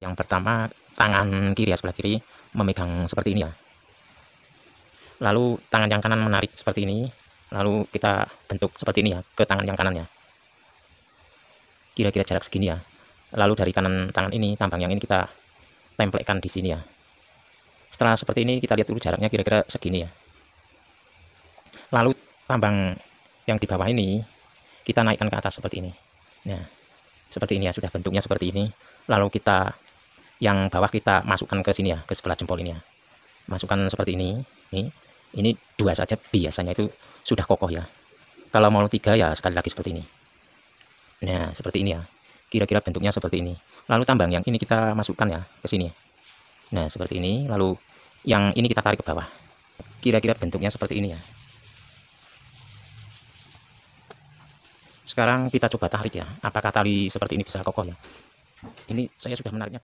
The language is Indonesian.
yang pertama tangan kiri ya sebelah kiri memegang seperti ini ya lalu tangan yang kanan menarik seperti ini lalu kita bentuk seperti ini ya ke tangan yang kanannya kira-kira jarak segini ya lalu dari kanan tangan ini tambang yang ini kita tempelkan di sini ya setelah seperti ini kita lihat dulu jaraknya kira-kira segini ya lalu tambang yang di bawah ini kita naikkan ke atas seperti ini nah seperti ini ya sudah bentuknya seperti ini lalu kita yang bawah kita masukkan ke sini ya ke sebelah jempol ini ya masukkan seperti ini ini ini dua saja biasanya itu sudah kokoh ya kalau mau tiga ya sekali lagi seperti ini nah seperti ini ya kira-kira bentuknya seperti ini lalu tambang yang ini kita masukkan ya ke sini nah seperti ini lalu yang ini kita tarik ke bawah kira-kira bentuknya seperti ini ya sekarang kita coba tarik ya apakah tali seperti ini bisa kokoh ya ini saya sudah menariknya